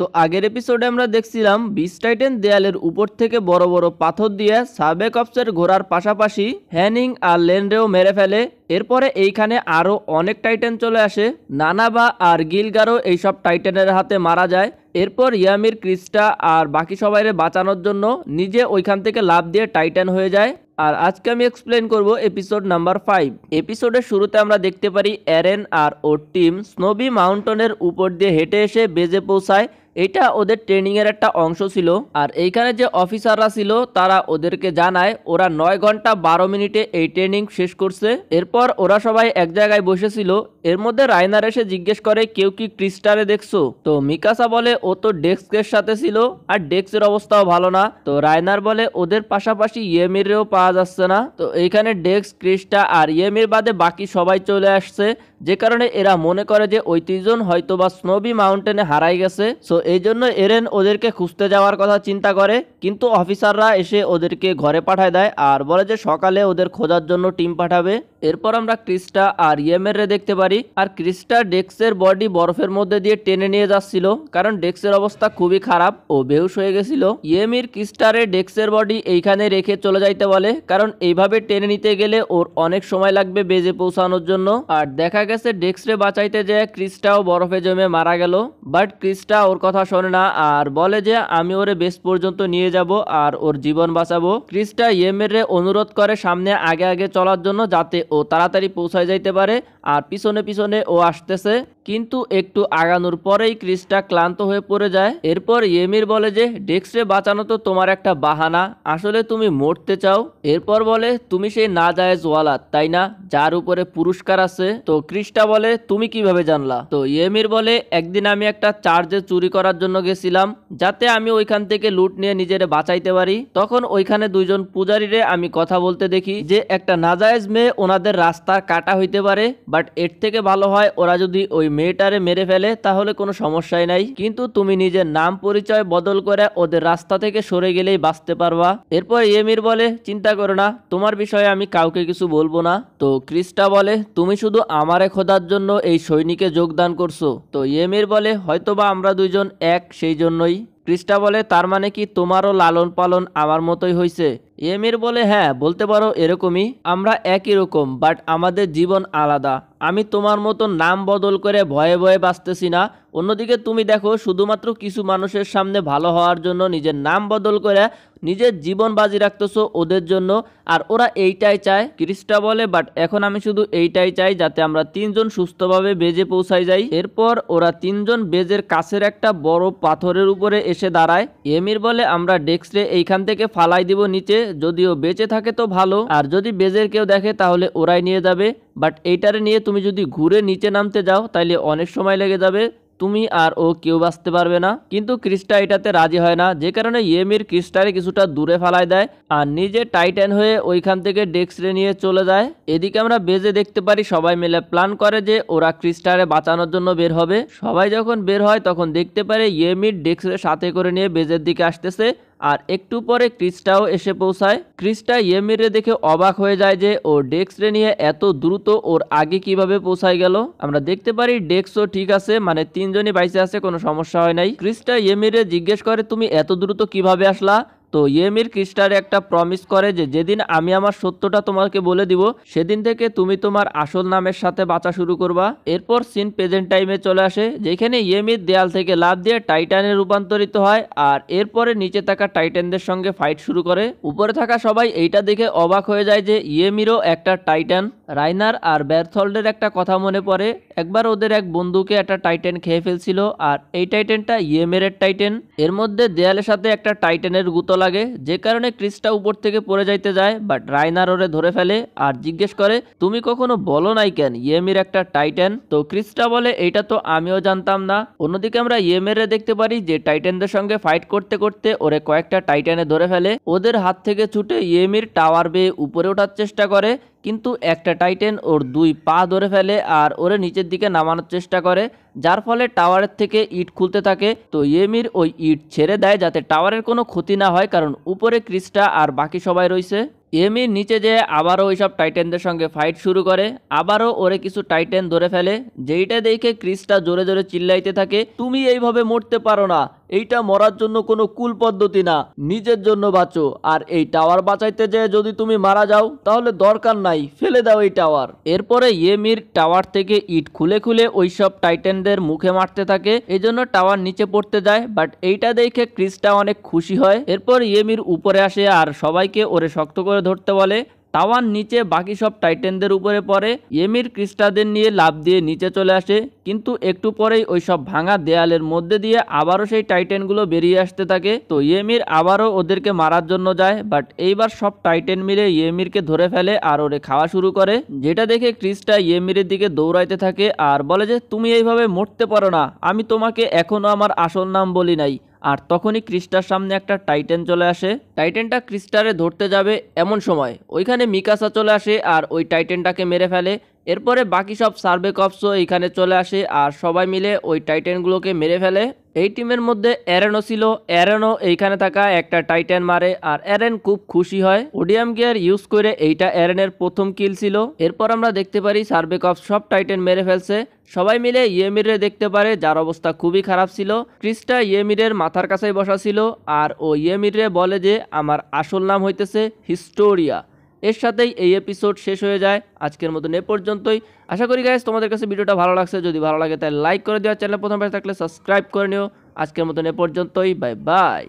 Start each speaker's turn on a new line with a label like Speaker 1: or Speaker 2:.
Speaker 1: তো আগের এপিসোডে আমরা দেখছিলাম বিস টাইটেন দেয়ালের উপর থেকে বড় বড় পাথর দিয়ে সাবেক অফসের ঘোরার পাশাপাশি হ্যানিং আর লেনরেও মেরে ফেলে এরপরে এইখানে আরও অনেক টাইটেন চলে আসে নানাবা আর গিলগারও এইসব টাইটেনের হাতে মারা যায় এরপর ইয়ামির ক্রিস্টা আর বাকি সবাইরে বাঁচানোর জন্য নিজে ওইখান থেকে লাভ দিয়ে টাইটেন হয়ে যায় আর আজকে আমি এক্সপ্লেন করব এপিসোড নাম্বার ফাইভ এপিসোডের শুরুতে আমরা দেখতে পারি অ্যারেন আর ওর টিম স্নোবি মাউন্টেনের উপর দিয়ে হেঁটে এসে বেজে পৌঁছায় এটা ওদের ট্রেনিংয়ের একটা অংশ ছিল আর এইখানে যে অফিসাররা ছিল তারা ওদেরকে জানায় ওরা নয় ঘন্টা বারো মিনিটে এই ট্রেনিং শেষ করছে এরপর ওরা সবাই এক জায়গায় বসেছিল এর মধ্যে রায়নার এসে জিজ্ঞেস করে কেউ কি ক্রিস্টারে দেখছো তো মিকাসা বলে ও তো ডেস্কের সাথে ছিল আর ডেক্সের অবস্থাও ভালো না তো রায়নার বলে ওদের পাশাপাশি ইয়েমিরেও পাওয়া যাচ্ছে না তো এইখানে ডেক্স ক্রিস্টা আর ইয়েমির বাদে বাকি সবাই চলে আসছে যে কারণে এরা মনে করে যে ওই তিনজন হয়তো বা স্নোবি মাউন্টেনে হারাই গেছে সো এই জন্য এরেন ওদেরকে খুঁজতে যাওয়ার কথা চিন্তা করে কিন্তু অফিসাররা এসে ওদেরকে ঘরে পাঠায় দেয় আর বলে যে সকালে ওদের খোঁজার জন্য টিম পাঠাবে এরপর আমরা ক্রিস্টা আর ইয়েমেরে দেখতে পারি আর ক্রিস্টা ডেক্সের বডি বরফের মধ্যে দিয়ে টেনে নিয়ে যাচ্ছিল কারণ ডেক্সের অবস্থা খুবই খারাপ ও বেহুশ হয়ে গেছিল ইয়েমির ক্রিস্টারে ডেক্সের বডি এইখানে রেখে চলে যাইতে বলে কারণ এইভাবে টেনে নিতে গেলে ওর অনেক সময় লাগবে বেজে পৌঁছানোর জন্য আর দেখা গেছে ডেক্সরে বাঁচাইতে যে ক্রিস্টাও বরফে জমে মারা গেল বাট ক্রিস্টা ওর কথা শোনে না আর বলে যে আমি ওরে বেশ পর্যন্ত নিয়ে যাব আর ওর জীবন বাঁচাবো ক্রিস্টা ইয়েমের অনুরোধ করে সামনে আগে আগে চলার জন্য যাতে ও ও তাড়াতাড়ি পৌঁছায় যাইতে পারে আর পিছনে পিছনে ও আসতেছে কিন্তু একটু আগানোর পরেই ক্রিসটা ক্লান্ত হয়ে পড়ে যায় এরপর ইয়েমির বলে যে ডেস্কে বাঁচানো তো তোমার একটা বাহানা আসলে তুমি মরতে চাও এরপর বলে তুমি সেই না যায় জোয়ালা তাই না যার উপরে পুরস্কার আছে তো ক্রিসটা বলে তুমি কিভাবে জানলা তো ইয়েমির বলে একদিন আমি একটা চার্জে চুরি করার জন্য গেছিলাম যাতে আমি ওইখান থেকে লুট নিয়ে নিজের বাঁচাইতে পারি তখন ওইখানে দুইজন পূজারীরে আমি কথা বলতে দেখি যে একটা নাজায়েজ মেয়ে ওনাদের রাস্তার কাটা হইতে পারে বাট এর থেকে ভালো হয় ওরা যদি ওই মেয়েটারে মেরে ফেলে তাহলে কোনো সমস্যাই নাই কিন্তু তুমি নিজের নাম পরিচয় বদল করে ওদের রাস্তা থেকে সরে গেলেই বাঁচতে পারবা এরপর ইয়েমির বলে চিন্তা করো না তোমার বিষয়ে আমি কাউকে কিছু বলবো না তো ক্রিস্টা বলে তুমি শুধু আমারে খোদার জন্য এই সৈনিকে যোগদান করছো তো ইয়েমির বলে হয়তোবা আমরা দুইজন এক সেই জন্যই ক্রিস্টা বলে তার মানে কি তোমারও লালন পালন আমার মতোই হয়েছে এমির বলে হ্যাঁ বলতে পারো এরকমই আমরা একই রকম বাট আমাদের জীবন আলাদা আমি তোমার মতো নাম বদল করে ভয়ে ভয়ে বাঁচতেছি না অন্যদিকে তুমি দেখো শুধুমাত্র কিছু মানুষের সামনে ভালো হওয়ার জন্য নিজের নাম বদল করে নিজের জীবন বাজি রাখতেছো ওদের জন্য আর ওরা এইটাই চায় ক্রিস্টা বলে বাট এখন আমি শুধু এইটাই চাই যাতে আমরা তিনজন সুস্থভাবে বেজে পৌঁছাই যাই এরপর ওরা তিনজন বেজের কাছের একটা বড় পাথরের উপরে এসে দাঁড়ায় এমির বলে আমরা ডেস্করে এইখান থেকে ফালাই দিব নিচে যদিও বেঁচে থাকে তো ভালো আর যদি বেজের কেউ দেখে তাহলে ওরাই নিয়ে যাবে বাট এইটারে নিয়ে তুমি যদি ঘুরে নিচে নামতে যাও তাইলে অনেক সময় লেগে যাবে তুমি আর ও কেউ বাঁচতে পারবে না কিন্তু ক্রিস্টা এটাতে রাজি হয় না যে কারণে ইয়েমির ক্রিস্টারে কিছুটা দূরে ফালায় দেয় আর নিজে টাইটেন হয়ে ওইখান থেকে রে নিয়ে চলে যায় এদিকে আমরা বেজে দেখতে পারি সবাই মিলে প্ল্যান করে যে ওরা ক্রিস্টারে বাঁচানোর জন্য বের হবে সবাই যখন বের হয় তখন দেখতে পারে ইয়েমির ডেক্সরে সাথে করে নিয়ে বেজের দিকে আসতেছে আর একটু পরে ক্রিস্টাও এসে পৌঁছায় ক্রিস্টা ইয়েমিরে দেখে অবাক হয়ে যায় যে ও ডেক্সরে নিয়ে এত দ্রুত ওর আগে কিভাবে পৌঁছায় গেল আমরা দেখতে পারি ডেক্সও ঠিক আছে মানে তিনজনই বাইসে আছে কোনো সমস্যা হয় নাই ক্রিস্টা ইয়েমিরে জিজ্ঞেস করে তুমি এত দ্রুত কিভাবে আসলা তো ইয়েমির ক্রিস্টার একটা প্রমিস করে যে যেদিন আমি আমার সত্যটা তোমাকে বলে দিব সেদিন থেকে তুমি তোমার আসল নামের সাথে বাঁচা শুরু করবা এরপর সিন প্রেজেন্ট টাইমে চলে আসে যেখানে ইয়েমির দেয়াল থেকে লাভ দিয়ে টাইটানে রূপান্তরিত হয় আর এরপরে নিচে থাকা টাইটানদের সঙ্গে ফাইট শুরু করে উপরে থাকা সবাই এইটা দেখে অবাক হয়ে যায় যে ইয়েমিরও একটা টাইটান রাইনার আর ব্যারথল্ডের একটা কথা মনে পড়ে একবার ওদের এক বন্ধুকে একটা টাইটেন খেয়ে ফেলছিল আর এই টাইটেনটা ইয়েমের টাইটেন এর মধ্যে দেয়ালের সাথে একটা টাইটেনের গুতল লাগে যে কারণে ক্রিসটা উপর থেকে পড়ে যাইতে যায় বাট রাইনার ওরে ধরে ফেলে আর জিজ্ঞেস করে তুমি কখনো বলো নাই কেন ইয়েমির একটা টাইটেন তো ক্রিসটা বলে এটা তো আমিও জানতাম না অন্যদিকে আমরা ইয়েমের দেখতে পারি যে টাইটেনদের সঙ্গে ফাইট করতে করতে ওরে কয়েকটা টাইটেনে ধরে ফেলে ওদের হাত থেকে ছুটে ইয়েমির টাওয়ার বেয়ে উপরে ওঠার চেষ্টা করে কিন্তু একটা টাইটেন ওর দুই পা ধরে ফেলে আর ওরে নিচের দিকে নামানোর চেষ্টা করে যার ফলে টাওয়ারের থেকে ইট খুলতে থাকে তো ইয়েমির ওই ইট ছেড়ে দেয় যাতে টাওয়ারের কোনো ক্ষতি না হয় কারণ উপরে ক্রিস্টা আর বাকি সবাই রয়েছে এমির নিচে যেয়ে আবারও ওই সব টাইটেনদের সঙ্গে ফাইট শুরু করে আবারও ওরে কিছু টাইটেন ধরে ফেলে যেইটা দেখে ক্রিস্টা জোরে জোরে চিল্লাইতে থাকে তুমি এইভাবে মরতে পারো না এইটা মরার জন্য কোনো কুল পদ্ধতি না নিজের জন্য বাঁচো আর এই টাওয়ার বাঁচাইতে যেয়ে যদি তুমি মারা যাও তাহলে দরকার নাই ফেলে দাও এই টাওয়ার এরপরে ইয়েমির টাওয়ার থেকে ইট খুলে খুলে ওইসব টাইটেনদের মুখে মারতে থাকে এজন্য টাওয়ার নিচে পড়তে যায় বাট এইটা দেখে ক্রিসটা অনেক খুশি হয় এরপর ইয়েমির উপরে আসে আর সবাইকে ওরে শক্ত করে ধরতে বলে টাওয়ার নিচে বাকি সব টাইটেনদের উপরে পড়ে ইয়েমির ক্রিস্টাদের নিয়ে লাভ দিয়ে নিচে চলে আসে কিন্তু একটু পরেই ওই সব ভাঙা দেয়ালের মধ্যে দিয়ে আবারও সেই টাইটেনগুলো বেরিয়ে আসতে থাকে তো ইয়েমির আবারও ওদেরকে মারার জন্য যায় বাট এইবার সব টাইটেন মিলে ইয়েমিরকে ধরে ফেলে আর ওরে খাওয়া শুরু করে যেটা দেখে ক্রিস্টা ইয়েমিরের দিকে দৌড়াইতে থাকে আর বলে যে তুমি এইভাবে মরতে পারো না আমি তোমাকে এখনও আমার আসল নাম বলি নাই আর তখনই ক্রিস্টার সামনে একটা টাইটেন চলে আসে টাইটেনটা ক্রিস্টারে ধরতে যাবে এমন সময় ওইখানে মিকাসা চলে আসে আর ওই টাইটেনটাকে মেরে ফেলে এরপরে বাকি সব সার্ভে কপসও এখানে চলে আসে আর সবাই মিলে ওই টাইটেনগুলোকে মেরে ফেলে এই টিমের মধ্যে অ্যারেনও ছিল অ্যারেনও এইখানে থাকা একটা টাইটেন মারে আর অ্যারেন খুব খুশি হয় ওডিয়াম গিয়ার ইউজ করে এইটা অ্যারেনের প্রথম কিল ছিল এরপর আমরা দেখতে পারি সার্ভে কপ সব টাইটেন মেরে ফেলছে সবাই মিলে ইয়েমিরে দেখতে পারে যার অবস্থা খুবই খারাপ ছিল ক্রিস্টা ইয়েমিরের মাথার কাছে বসা ছিল আর ও ইয়েমিরে বলে যে আমার আসল নাম হইতেছে হিস্টোরিয়া এর সাথেই এই এপিসোড শেষ হয়ে যায় আজকের মতন এ পর্যন্তই আশা করি গাইজ তোমাদের কাছে ভিডিওটা ভালো লাগছে যদি ভালো লাগে তাহলে লাইক করে দেওয়া চ্যানেল প্রথম পাশে থাকলে সাবস্ক্রাইব করে নিও আজকের মতন এ পর্যন্তই বাই বাই